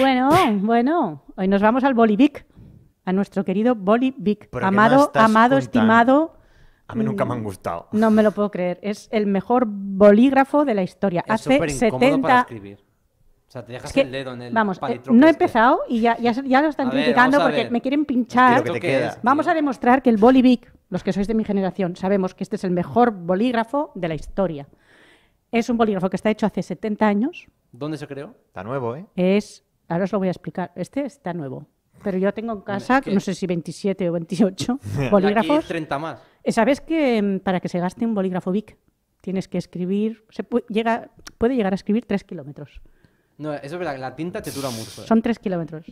Bueno, bueno, hoy nos vamos al Bolivic, a nuestro querido Bolivic, amado, amado, estimado. A mí nunca me han mm, gustado. No me lo puedo creer. Es el mejor bolígrafo de la historia. Hace 70. Para escribir. O sea, te dejas el dedo en Vamos, eh, no he empezado y ya, lo están criticando porque me quieren pinchar. vamos a demostrar que el Bolivic, los que sois de mi generación, sabemos que este es el mejor bolígrafo de la historia. Es un bolígrafo que está hecho hace 70 años. ¿Dónde se creó? Está nuevo, ¿eh? Es Ahora os lo voy a explicar. Este está nuevo, pero yo tengo en casa, no sé si 27 o 28 bolígrafos. Aquí 30 más. Eh, ¿Sabes que mm, para que se gaste un bolígrafo BIC tienes que escribir, se puede, llega, puede llegar a escribir 3 kilómetros? No, eso es verdad, la tinta te dura mucho. ¿eh? Son 3 kilómetros.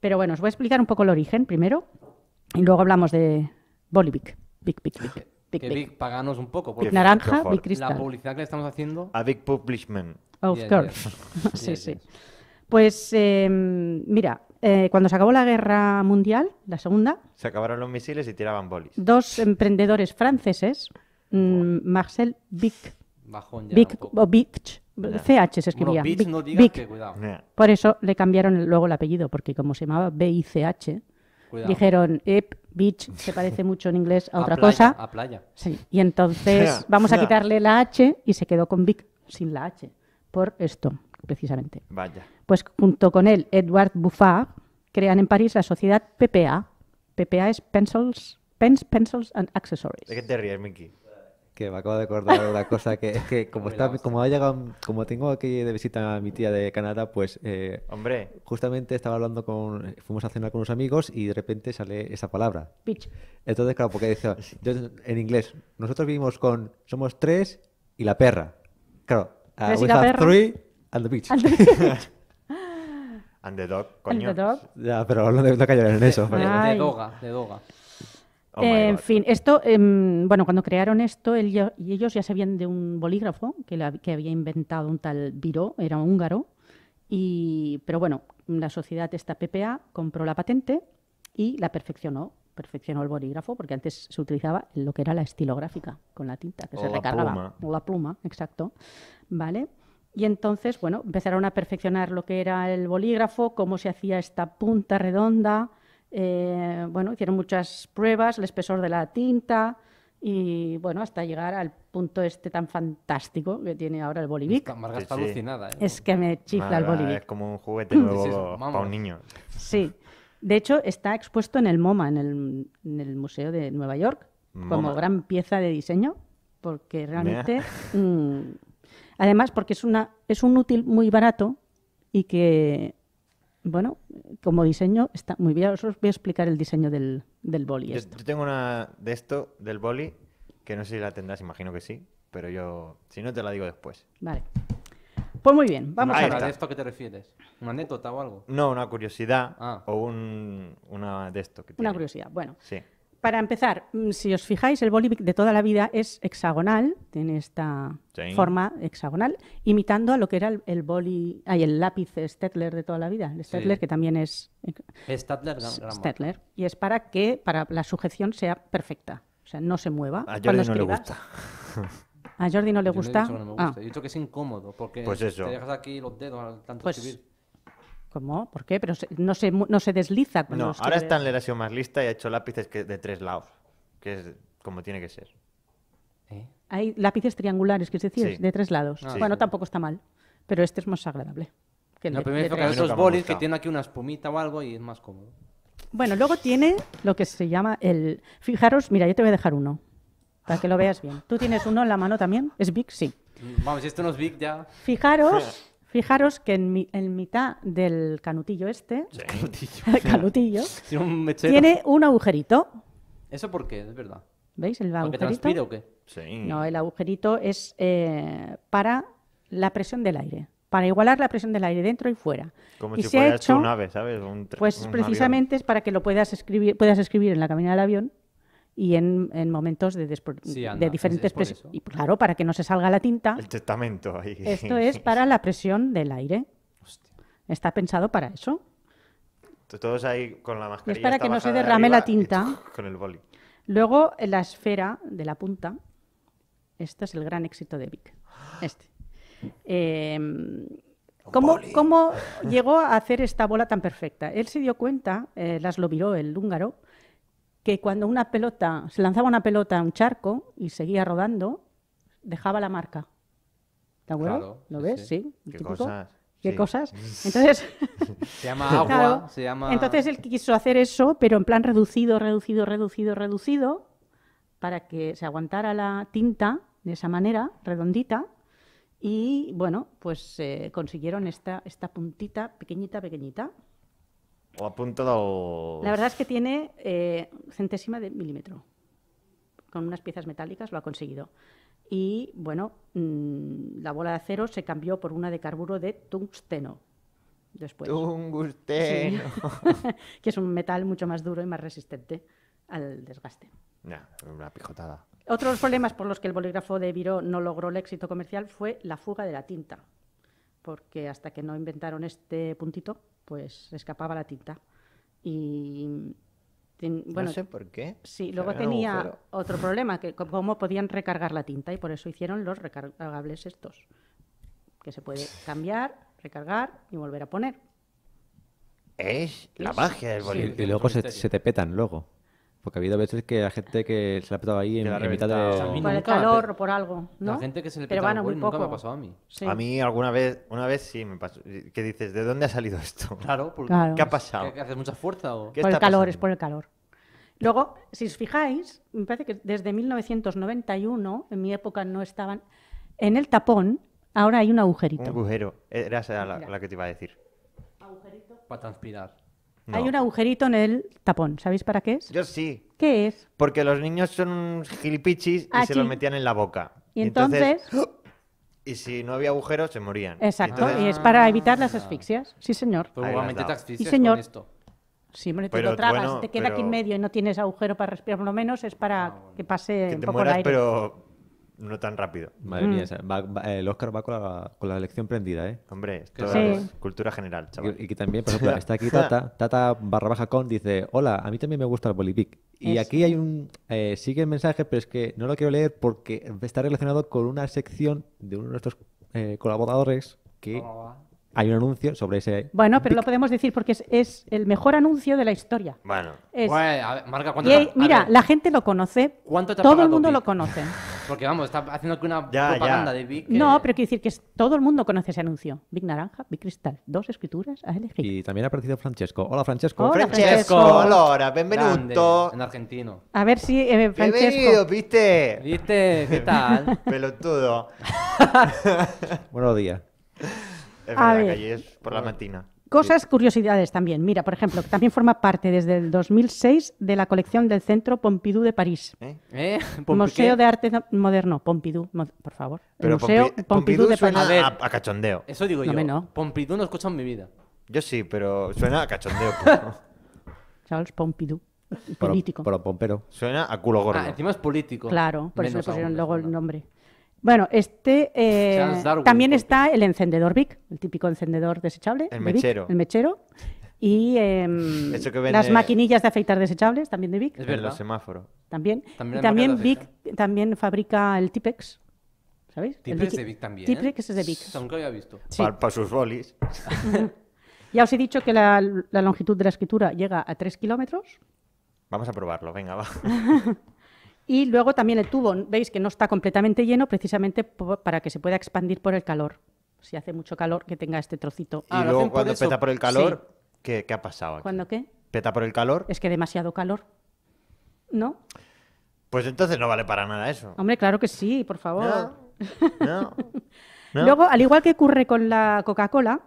Pero bueno, os voy a explicar un poco el origen primero y luego hablamos de Bolivic. Big, BIC, big. Big, que Vic, paganos un poco. Big naranja, Big Cristal. La publicidad que le estamos haciendo. A Big Publishment. Of course. sí, sí. Pues em, eh, mira, cuando se acabó la guerra mundial, la segunda. Se acabaron los misiles y tiraban bolis. Dos emprendedores franceses, mm, Marcel Bic. Bajón ya o se escribía. cuidado. Por eso le cambiaron luego el apellido, porque como se llamaba b i c dijeron, Ep, beach, se parece mucho en inglés a, otra cosa. A playa. Sí, y entonces vamos a quitarle la H y se quedó con Bic sin la H, por esto precisamente. Vaya. Pues junto con él, Edward Buffat, crean en París la sociedad PPA. PPA es Pencils, Pens, Pencils and Accessories. ¿De qué te ríes, Minky, Que me acabo de acordar de una cosa que es que como como ha como tengo aquí de visita a mi tía de Canadá, pues eh, hombre, justamente estaba hablando con, fuimos a cenar con unos amigos y de repente sale esa palabra. Pitch. Entonces claro, porque decía en inglés, nosotros vivimos con, somos tres y la perra. Claro, uh, we three And the Beach. And the Dog, coño. dog. Ya, pero no, cayeron en eso. De, Doga, de Doga. Oh eh, en fin, esto, em, bueno, cuando crearon esto, y ellos ya sabían de un bolígrafo que, que había inventado un tal Viro, era húngaro, y, pero bueno, la sociedad esta PPA compró la patente y la perfeccionó, perfeccionó el bolígrafo, porque antes se utilizaba lo que era la estilográfica con la tinta que se recargaba, O la pluma, exacto, ¿vale? Y entonces, bueno, empezaron a perfeccionar lo que era el bolígrafo, cómo se hacía esta punta redonda. Eh, bueno, hicieron muchas pruebas, el espesor de la tinta y, bueno, hasta llegar al punto este tan fantástico que tiene ahora el Bolivic. ¿eh? Es que me chifla el Bolivic. Es como un juguete nuevo para un niño. Sí. De hecho, está expuesto en el MoMA, en el, Museo de Nueva York, como gran pieza de diseño, porque realmente... Mm, Además, porque es, una, es un útil muy barato y que, bueno, como diseño está muy bien. Os voy a explicar el diseño del, del boli. Yo, tengo una de esto, del boli, que no sé si la tendrás, imagino que sí, pero yo, si no, te la digo después. Vale. Pues muy bien, vamos ah, a ver. ¿De esto a qué te refieres? ¿Una anécdota o algo? No, una curiosidad ah. o un, una de esto. Que Una curiosidad, bueno. Sí. Para empezar, mm, si os fijáis, el boli de toda la vida es hexagonal, tiene esta forma hexagonal, imitando a lo que era el, boli, el lápiz Stettler de toda la vida, el Stettler que también es eh, Stettler, y es para que para la sujeción sea perfecta, o sea, no se mueva. A Jordi no le gusta. A Jordi no le gusta. no he dicho que no me gusta. Ah. He dicho que es incómodo porque pues te dejas aquí los dedos tanto pues ¿Cómo? ¿Por qué? Pero no se, no se desliza. no, ahora está en la sido más lista y ha hecho lápices de tres lados, que es como tiene que ser. ¿Eh? Hay lápices triangulares, que es decir, de tres lados. Ah, bueno, tampoco está mal, pero este es más agradable. Que primero es que esos bolis que tiene aquí una espumita o algo y es más cómodo. Bueno, luego tiene lo que se llama el... Fijaros, mira, yo te voy a dejar uno, para que lo veas bien. ¿Tú tienes uno en la mano también? ¿Es Big? Sí. Vamos, si esto no es Big ya... Fijaros... Fijaros que en, mitad del canutillo este, canutillo. tiene un agujerito. ¿Eso por qué? Es verdad. ¿Veis el agujerito? transpira o qué? Sí. No, el agujerito es eh, para la presión del aire, para igualar la presión del aire dentro y fuera. Como si fuera hecho, un ave, ¿sabes? pues precisamente es para que lo puedas escribir, puedas escribir en la cabina del avión y en, momentos de, de diferentes presiones Y claro, para que no se salga la tinta. El testamento ahí. Esto es para la presión del aire. Está pensado para eso. Todos ahí con la mascarilla. es para que no se derrame la tinta. Con el boli. Luego la esfera de la punta. Este es el gran éxito de Vic. Este. Em, ¿Cómo, llegó a hacer esta bola tan perfecta? Él se dio cuenta, eh, las lo miró el húngaro, que cuando una pelota, se lanzaba una pelota a un charco y seguía rodando, dejaba la marca. ¿Te acuerdas? ¿Lo ves? Sí. ¿Qué cosas? ¿Qué cosas? Entonces... se llama agua, Entonces él quiso hacer eso, pero en plan reducido, reducido, reducido, reducido, para que se aguantara la tinta de esa manera, redondita, y bueno, pues eh, consiguieron esta, esta puntita pequeñita, pequeñita la La verdad es que tiene eh, centésima de milímetro. Con unas piezas metálicas lo ha conseguido. Y bueno, mm, la bola de acero se cambió por una de carburo de tungsteno. Después. Tungsteno. que es un metal mucho más duro y más resistente al desgaste. una pijotada. Otros problemas por los que el bolígrafo de Viro no logró el éxito comercial fue la fuga de la tinta porque hasta que no inventaron este puntito, pues escapaba la tinta. Y bueno, no sé por qué. Sí, luego tenía otro problema, que cómo podían recargar la tinta y por eso hicieron los recargables estos, que se puede cambiar, recargar y volver a poner. Es la magia del bolígrafo. Y, luego se, se te petan luego. Porque ha habido veces que la gente que se la ha petado ahí en, la mitad de... Por el calor o por algo, ¿no? La gente que se le Pero bueno, nunca me ha pasado a mí. A mí alguna vez, una vez sí me pasó. ¿Qué dices? ¿De dónde ha salido esto? Claro, ¿qué ha pasado? hace mucha fuerza o...? por el calor, es por el calor. Luego, si os fijáis, me parece que desde 1991, en mi época no estaban... En el tapón ahora hay un agujerito. Un agujero. Era esa la, la que te iba a decir. Agujerito. Para transpirar. Hay un agujerito en el tapón. ¿Sabéis para qué es? Yo sí. ¿Qué es? Porque los niños son gilipichis y ah, se los metían en la boca. Y, entonces... ¡oh! Y si no había agujeros, se morían. Exacto, y es para ah, evitar las asfixias. Sí, señor. y señor, con esto. Sí, te pero, lo tragas, te queda aquí en medio y no tienes agujero para respirar, por lo menos es para ah, que pase un poco mueras, aire. pero no tan rápido. Madre mía, mm. el Oscar va con la, con elección prendida, ¿eh? Hombre, esto es cultura general, chaval. Y, que también, por ejemplo, está aquí Tata, Tata barra baja con, dice, hola, a mí también me gusta el bolivic. Y aquí hay un, eh, sigue el mensaje, pero es que no lo quiero leer porque está relacionado con una sección de uno de nuestros eh, colaboradores que... Oh. hay un anuncio sobre ese. Bueno, pero lo podemos decir porque es, el mejor anuncio de la historia. Bueno, es... mira, la gente lo conoce. Todo el mundo lo conoce. Porque vamos, está haciendo aquí una propaganda de Big. No, pero quiero decir que es, todo el mundo conoce ese anuncio. Big Naranja, Big Cristal, dos escrituras a elegir. Y también ha aparecido Francesco. Hola, Francesco. Hola, Francesco. Hola, bienvenido En argentino. A ver si eh, Francesco. Bienvenido, ¿viste? ¿Viste? ¿Qué tal? Pelotudo. Buenos días. Es verdad, a ver. por la mañana. Cosas, curiosidades también. Mira, por ejemplo, que también forma parte desde el 2006 de la colección del Centro Pompidou de París. ¿Eh? ¿Eh? Museo de Arte Moderno. Pompidou, por favor. Pero Museo Pompidou, de París. Suena a, cachondeo. Eso digo yo. no. Pompidou no escucho en mi vida. Yo sí, pero suena a cachondeo. Charles Pompidou. Político. Pero, pompero. Suena a culo gordo. Ah, encima es político. Claro, por eso le pusieron luego el nombre. Bueno, este eh, también está el encendedor Vic, el típico encendedor desechable. El mechero. el mechero. Y em, las maquinillas de afeitar desechables también de Vic. Es verdad. Los semáforos. También. También, también Vic fabrica el Tipex. ¿Sabéis? Tipex es de Vic también. Tipex ¿eh? es de Vic. Nunca había visto. Para sus bolis. ya os he dicho que la, la longitud de la escritura llega a 3 kilómetros. Vamos a probarlo, venga, va. Y luego también el tubo, veis que no está completamente lleno precisamente para que se pueda expandir por el calor. Si hace mucho calor, que tenga este trocito. y ah, luego cuando peta por el calor, ¿qué, ha pasado? Aquí? ¿Cuándo qué? ¿Peta por el calor? Es que demasiado calor. ¿No? Pues entonces no vale para nada eso. Hombre, claro que sí, por favor. no. no, luego, al igual que ocurre con la Coca-Cola,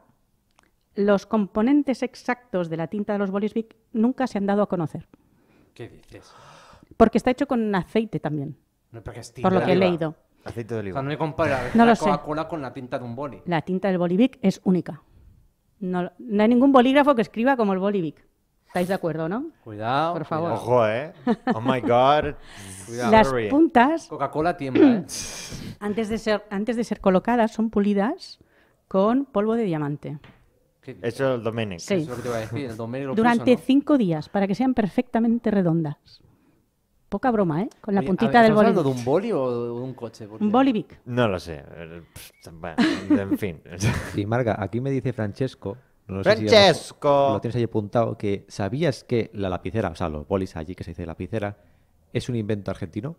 los componentes exactos de la tinta de los bolis nunca se han dado a conocer. ¿Qué dices? Porque está hecho con aceite también. No, porque es tinta por lo que he leído. Aceite de oliva. O no me compara la Coca-Cola con la tinta de un boli. La tinta del Bolivic es única. No, hay ningún bolígrafo que escriba como el Bolivic. ¿Estáis de acuerdo, no? Cuidado. Por favor. Ojo, ¿eh? Oh my God. Las puntas, Coca-Cola tiembla, ¿eh? antes de, ser, antes de ser colocadas, son pulidas con polvo de diamante. Eso es el Sí. lo que te iba a decir. Durante cinco días, para que sean perfectamente redondas poca broma, ¿eh? Con la puntita del boli. hablando de un boli o de un coche? Un bolivic. No lo sé. en fin. Y Marga, aquí me dice Francesco no sé ¡Francesco! lo tienes ahí apuntado, que ¿sabías que la lapicera, o sea, los bolis allí que se dice lapicera, es un invento argentino?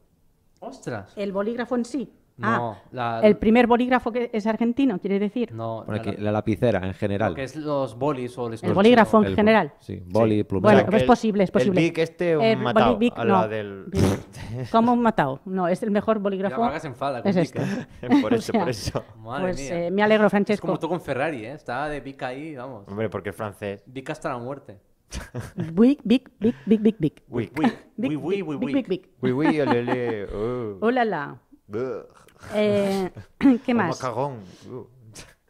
¡Ostras! ¿El bolígrafo en sí? Ah, el primer bolígrafo que es argentino, quiere decir? No, la, lapicera en general. es los bolis o el, el bolígrafo en general. Sí, boli, Bueno, es posible, es posible. El Vic este un matado, del... ¿Cómo un matado? No, es el mejor bolígrafo. La se enfada es este. ¿eh? por eso, por eso. Madre pues, mía. Eh, me alegro, Francesco. Es como tú con Ferrari, ¿eh? Está de Bic ahí, vamos. Hombre, porque es francés. Bic hasta la muerte. Big, big, big, big, big, big. Big, big, big, big, big, big, big, big, big, eh, ¿Qué más?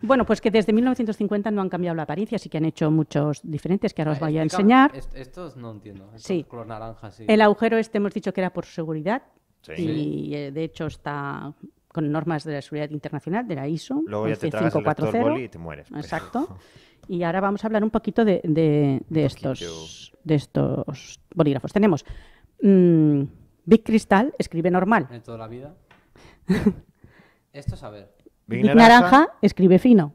Bueno, pues que desde 1950 no han cambiado la apariencia, así que han hecho muchos diferentes que ahora os ah, voy a enseñar. estos no entiendo. Color naranja, sí. El agujero este hemos dicho que era por seguridad y eh, de hecho está con normas de la seguridad internacional, de la ISO. Luego te y te mueres. Exacto. Y ahora vamos a hablar un poquito de, estos, bolígrafos. Tenemos mm, Big Crystal, escribe normal. En toda la vida. Esto es a naranja, escribe fino.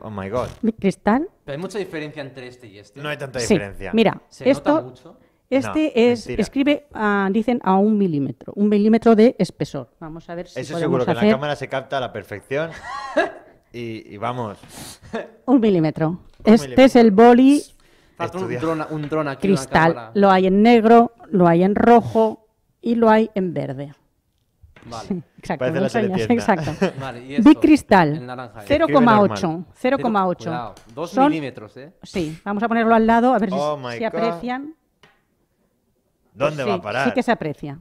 Oh my god. Cristal. Pero hay mucha diferencia entre este y este. No hay tanta diferencia. mira, esto, este es, escribe, ah, dicen, a un milímetro, un milímetro de espesor. Vamos a ver si Eso seguro que la cámara se capta a la perfección. Y, vamos. un milímetro. este es el boli un un aquí. cristal. Lo hay en negro, lo hay en rojo y lo hay en verde exacto, Big Cristal, 0,8. 0,8. 2 milímetros, ¿eh? Sí, vamos a ponerlo al lado a ver si, oh se aprecian. ¿Dónde va a parar? Sí que se aprecia.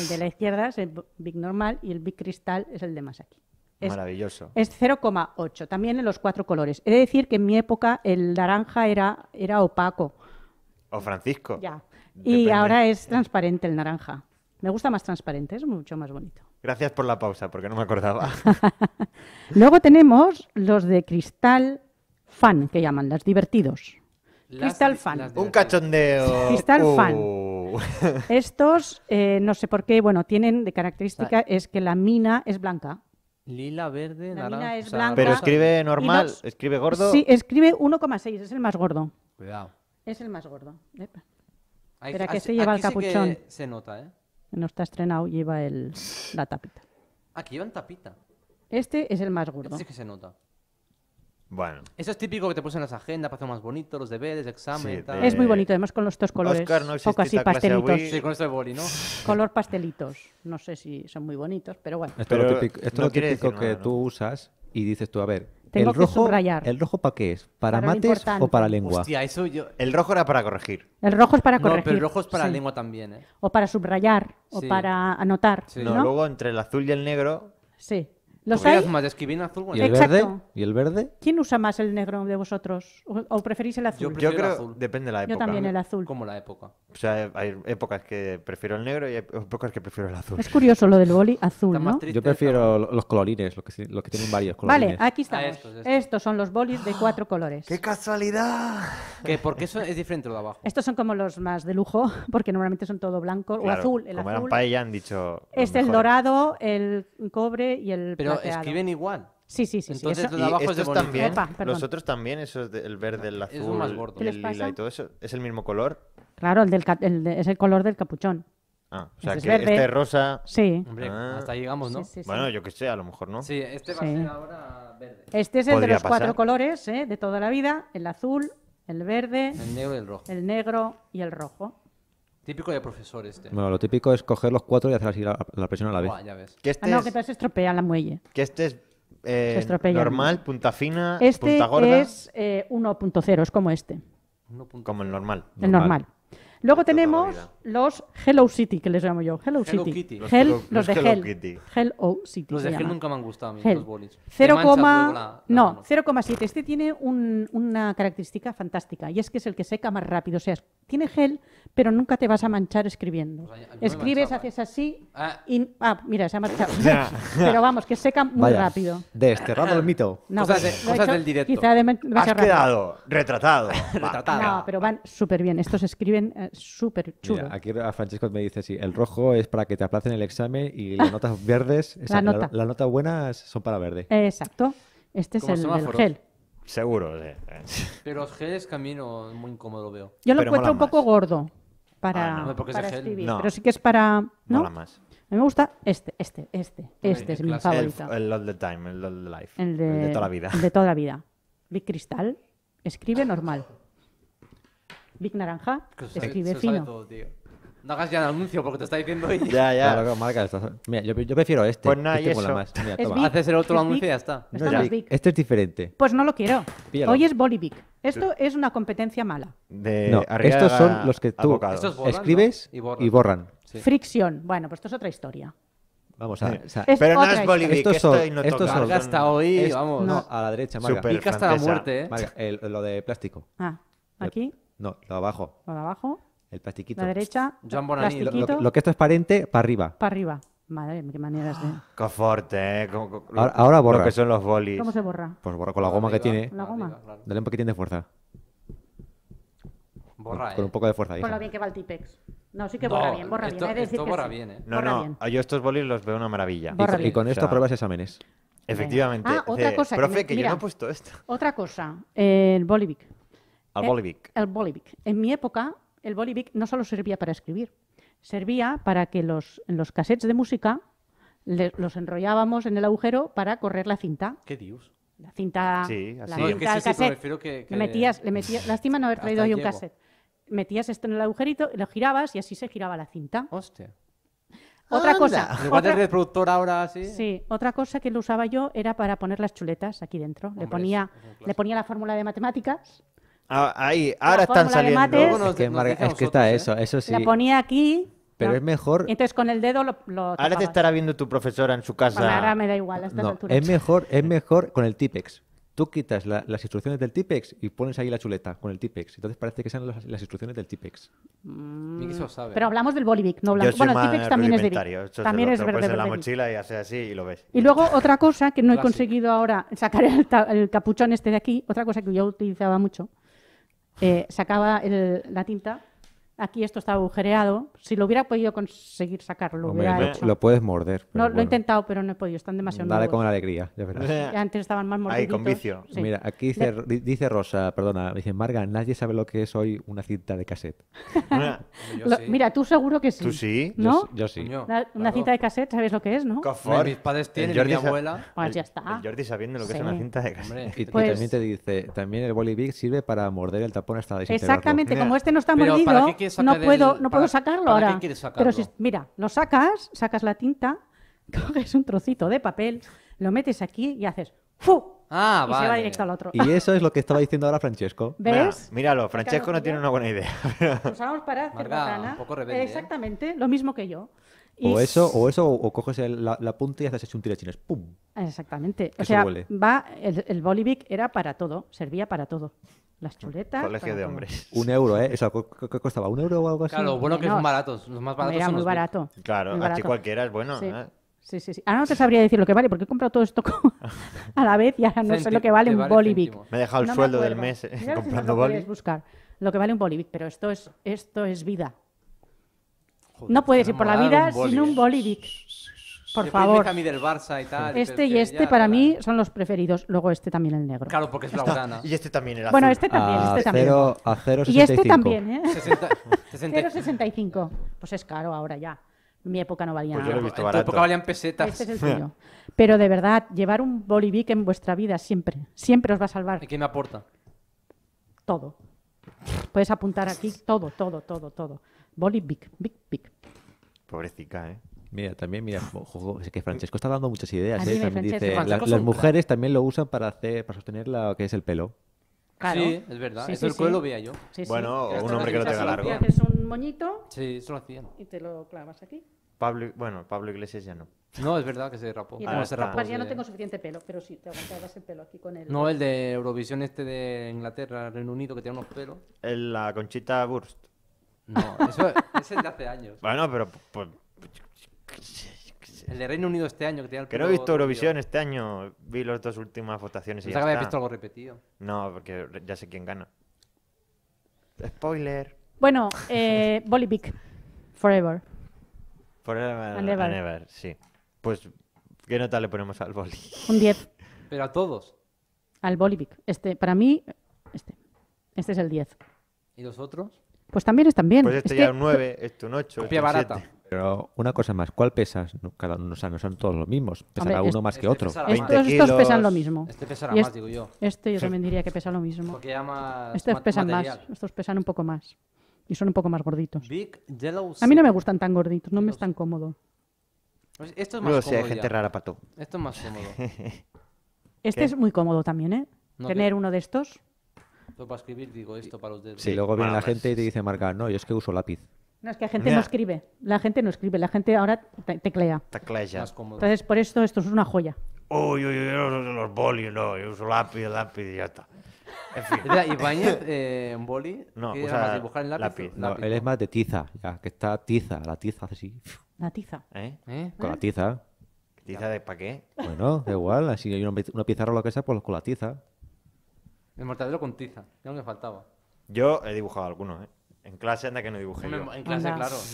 El de la izquierda es el Big normal y el Big Cristal es el de más aquí. Es, Maravilloso. Es 0,8, también en los cuatro colores. He de decir que en mi época el naranja era, era opaco. O Francisco. Ya. Y ahora es transparente el naranja. Me gusta más transparente, es mucho más bonito. Gracias por la pausa, porque no me acordaba. Luego tenemos los de cristal fan, que llaman, las divertidos. cristal fan. Un cachondeo. Cristal uh. fan. Estos, eh, no sé por qué, bueno, tienen de característica es que la mina es blanca. Lila, verde, la Mina es blanca, Pero escribe normal, escribe gordo. Sí, escribe 1,6, es el más gordo. Cuidado. Es el más gordo. Espera que ah, se lleva el capuchón. se nota, ¿eh? no está estrenado, lleva el, la tapita. Ah, que llevan tapita. Este es el más gordo. Este sí que se nota. Bueno. Eso es típico que te pones en las agendas para hacer más bonito, los deberes, examen. y tal. Es muy eh, bonito, además con los dos colores. Oscar, poco así pastelitos. Sí, con este boli, ¿no? Color pastelitos. No sé si son muy bonitos, pero bueno. Esto es lo típico, que tú usas y dices tú, a ver, tengo el que subrayar. ¿El rojo para qué es? ¿Para, mates o para lengua? Hostia, eso yo... El rojo era para corregir. El rojo es para corregir. no, pero el rojo es para lengua también, ¿eh? O para subrayar, o para anotar. Sí. ¿no? luego entre el azul y el negro... Sí. ¿Los más azul el, ¿Y el verde? ¿Quién usa más el negro de vosotros? ¿O, preferís el azul? Yo, creo, el azul. depende de la época. Yo también el azul. Como la época. O sea, hay épocas que prefiero el negro y hay épocas que prefiero el azul. Es curioso lo del boli azul, ¿no? Yo prefiero los colorines, los que, tienen varios colores. Vale, aquí ah, estamos. estos, son los bolis de cuatro colores. ¡Qué casualidad! Que porque eso es diferente lo de abajo. Estos son como los más de lujo, porque normalmente son todo blanco o azul. El como azul. eran paella han dicho... Este es el dorado, el cobre y el escriben igual. Sí, sí, sí. Entonces sí. de Abajo también, los otros también, eso es el verde, el azul, el lila y todo eso, ¿es el mismo color? Claro, el del es el color del capuchón. Ah, o sea, este que es este rosa... Sí. Hombre, ah. hasta llegamos, ¿no? bueno, yo qué sé, a lo mejor no. Sí, este va a ser ahora verde. Este es el de los cuatro colores ¿eh? de toda la vida, el azul, el verde... El negro y el rojo. El negro y el rojo. Típico de profesor este. Bueno, lo típico es coger los cuatro y hacer así la, presión a la vez. Ah, que este ah, no, que te se la muelle. Que este es eh, normal, punta fina, este punta gorda. es eh, 1.0, es como este. Como el normal. El normal. Luego tenemos los Hello City, que les llamo yo. Hello, City. Los, Hello, los, los, de Hello Kitty. City. Los de Hell nunca me han gustado a mí, los bolis. 0, 0,7. Este tiene un, una característica fantástica y es que es el que seca más rápido. O sea, tiene gel, pero nunca te vas a manchar escribiendo. Pues Escribes, haces ¿eh? así ah. y... Ah, mira, se ha marchado. pero vamos, que seca muy rápido. Desterrado el mito. No, cosas, pues, del directo. Has quedado retratado. No, pero van súper bien. Estos escriben eh, súper chulos aquí a Francesco me dice, sí, el rojo es para que te aplacen el examen y las notas verdes... la nota. Las notas buenas son para verde. exacto. Este es el, gel. Seguro. Sí. Pero el gel es camino muy incómodo, veo. Yo lo encuentro un poco gordo para, ah, no, escribir. Pero sí que es para. ¿no? más. A mí me gusta este, este, este. Este es mi favorito. El, All the Time, el All the Life. El de, toda la vida. El de toda la vida. Big Cristal escribe normal. Big Naranja escribe fino. No hagas ya el anuncio porque te está diciendo Ya, ya. marca Mira, yo, prefiero este. Pues nada, este eso. Haces el otro anuncio y ya está. Esto es Este es diferente. Pues no lo quiero. Hoy es Bolivic. Esto es una competencia mala. No, estos son los que tú escribes y, borran. Fricción. Bueno, pues esto es otra historia. Vamos a. ver. Pero no es Bolivic, esto son- no hasta hoy, vamos. a la derecha, hasta la muerte, ¿eh? lo de plástico. Ah, aquí, No, lo de abajo. de abajo. El plastiquito. La derecha. Lo, que esto es parente, para arriba. Para arriba. Madre mía, qué maneras de. Qué fuerte, eh, ahora, borra. que son los bolis. ¿Cómo se borra? Pues borra con la goma que tiene. La goma. Dale un poquitín de fuerza. Borra, Con un poco de eh. fuerza. Con lo bien que va el Tipex. No, sí que borra bien, borra bien. Esto eh, borra bien, No, no, bien. yo estos bolis los veo una maravilla. y, con esto pruebas exámenes. Efectivamente. Ah, otra cosa. Profe, que, yo no he puesto esto. Otra cosa, el Bolivic. El Bolivic. El Bolivic. En mi época el Bolivic no solo servía para escribir, servía para que los, los cassettes de música los enrollábamos en el agujero para correr la cinta. ¿Qué dios? La cinta, sí, así. la cinta, Metías, le metías, lástima no haber traído hoy un cassette. Metías esto en el agujerito, lo girabas y así se giraba la cinta. Hostia. Otra cosa. reproductor ahora sí. Sí, otra cosa que lo usaba yo era para poner las chuletas aquí dentro. le ponía, le ponía la fórmula de matemáticas Ah, ahí, ahora están saliendo. es que, está ¿eh? eso, eso sí. La ponía aquí. Pero es mejor. entonces con el dedo lo. ahora te estará viendo tu profesora en su casa. ahora me da igual Es mejor, es mejor con el Tipex. Tú quitas las instrucciones del Tipex y pones ahí la chuleta con el Tipex. Entonces parece que sean las, instrucciones del Tipex. Mm. Pero hablamos del Bolivic, no hablamos. Bueno, el Tipex también es de También es en la mochila y así y lo ves. Y luego otra cosa que no he conseguido ahora sacar el, el capuchón este de aquí, otra cosa que yo utilizaba mucho eh, sacaba la tinta aquí esto está agujereado. Si lo hubiera podido conseguir sacarlo, lo hubiera hecho. Lo puedes morder. No, lo he intentado, pero no he podido. Están demasiado Dale con alegría, de verdad. Antes estaban más mordidos. Ahí, con vicio. Mira, aquí dice, Rosa, perdona, dice, Marga, nadie sabe lo que es hoy una cinta de cassette. Mira, tú seguro que sí. ¿Tú sí? ¿No? Yo, sí. Una, cinta de cassette, ¿sabes lo que es, no? Cofor. Mis padres tienen, mi abuela. Pues ya está. Jordi sabiendo lo que es una cinta de cassette. Y, pues también te dice, también el Bolivic sirve para morder el tapón hasta desintegrarlo. Exactamente, como este no está mordido no puedo, no puedo sacarlo ahora. Pero mira, lo sacas, sacas la tinta, coges un trocito de papel, lo metes aquí y haces ¡fu! Ah, y se va directo al otro. Y eso es lo que estaba diciendo ahora Francesco. ¿Ves? míralo, Francesco no tiene una buena idea. Pues para hacer ¿eh? Exactamente, lo mismo que yo. O eso, o eso, coges la, punta y haces hecho un tirachines. ¡Pum! Exactamente. o sea, va, el, el Bolivic era para todo, servía para todo las chuletas. Colegio de hombres. Un euro, ¿eh? ¿qué costaba? ¿Un euro o algo así? Claro, bueno que son baratos. Los más baratos era muy barato. Claro, cualquiera es bueno. ¿eh? Sí. sí. Sí, Ahora no te sabría decir lo que vale, porque he comprado todo esto a la vez y ahora no sé lo que vale un bolivic. Me he dejado el sueldo del mes eh, comprando si buscar lo que vale un bolivic, pero esto es, esto es vida. no puedes pues ir por la vida sin un bolivic. Pues Por favor. este y este, este para mí son los preferidos. Luego este también el negro. Claro, porque es la urana. Y este también era. Bueno, este también, este también. A este y este también, ¿eh? 0,65. Pues es caro ahora ya. mi época no valía pues nada. Yo lo he visto en época valían pesetas. Este es el tuyo. Pero de verdad, llevar un bolivic en vuestra vida siempre, siempre os va a salvar. ¿Y qué me aporta? Todo. Puedes apuntar aquí todo, todo, todo, todo. Bolivic, big, big. Pobrecica, ¿eh? Mira, también, mira, ojo, es que Francesco está dando muchas ideas. ¿eh? También dice, las mujeres también lo usan para hacer, para sostener lo que es el pelo. Claro. Sí, es verdad. Eso el cuello lo veía yo. Bueno, o un hombre que lo tenga largo. haces un moñito. Sí, eso lo hacían. Y te lo clavas aquí. Pablo, bueno, Pablo Iglesias ya no. No, es verdad que se derrapó ah, no, ya no tengo suficiente pelo, pero sí, te aguantabas el pelo aquí con él. No, el de Eurovisión este de Inglaterra, Reino Unido, que tiene unos pelos. El, la conchita Burst. No, eso es, es de hace años. Bueno, pero pues, el de Reino Unido este año que no he visto Eurovisión este año, vi las dos últimas votaciones y ya que había visto algo repetido. No, porque ya sé quién gana. Spoiler. Bueno, eh, Bolivic. Forever. Forever and sí. Pues, ¿qué nota le ponemos al Bolivic? Un 10. Pero a todos. Al Bolivic. Este, para mí, este. Este es el 10. ¿Y los otros? Pues también están bien. Pues este Es ya es un 9, este un 8, este un barata. Pero una cosa más, ¿cuál pesas? No, cada uno, no son todos los mismos. Pesará uno más que otro. Estos, pesan lo mismo. Este pesará más, digo yo. Este yo también diría que pesa lo mismo. Porque estos pesan más, estos pesan un poco más. Y son un poco más gorditos. A mí no me gustan tan gorditos, no me es tan cómodo. Pues esto es más no, cómodo. hay gente rara para tú. Esto es más cómodo. este es muy cómodo también, ¿eh? Tener uno de estos. Esto para escribir, digo esto para los dedos. Sí, luego viene la gente y te dice marcar, no, yo es que uso lápiz. No, es que la gente no escribe. La gente no escribe. La gente ahora teclea. Teclea. Entonces, por esto, esto es una joya. Uy, uy, uy, los, los bolis, no. Yo uso lápiz, lápiz y ya está. En fin. ¿Y eh, en boli, no, ¿qué dibujar en lápiz? No, él es más de tiza, ya, que está tiza. La tiza hace así. La tiza. ¿Eh? ¿Eh? Con la tiza. ¿Tiza de pa' qué? Bueno, da igual. Así hay una, pizarra o lo que sea, pues con la tiza. El mortadero con tiza. Ya me faltaba. Yo he dibujado algunos, ¿eh? En clase anda que no dibujé En, yo. en clase, claro.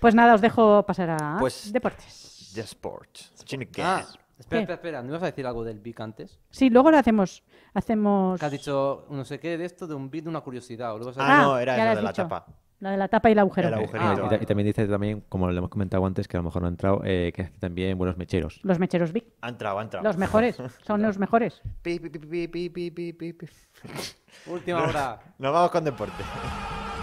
Pues nada, os dejo pasar a pues, deportes. The Sport ah, espera, espera, espera. ¿No ibas a decir algo del Vic antes? Sí, luego lo hacemos. Hacemos Que has dicho no sé qué de esto, de un Vic, de una curiosidad. Ah, no, era de la tapa. la de la tapa y el agujero. Ah, y, también dice también, como le hemos comentado antes, que a lo mejor no ha entrado, eh, que también buenos mecheros. Los mecheros Vic Ha entrado, ha entrado. Los mejores. Son los mejores. Última hora. Nos vamos con deporte.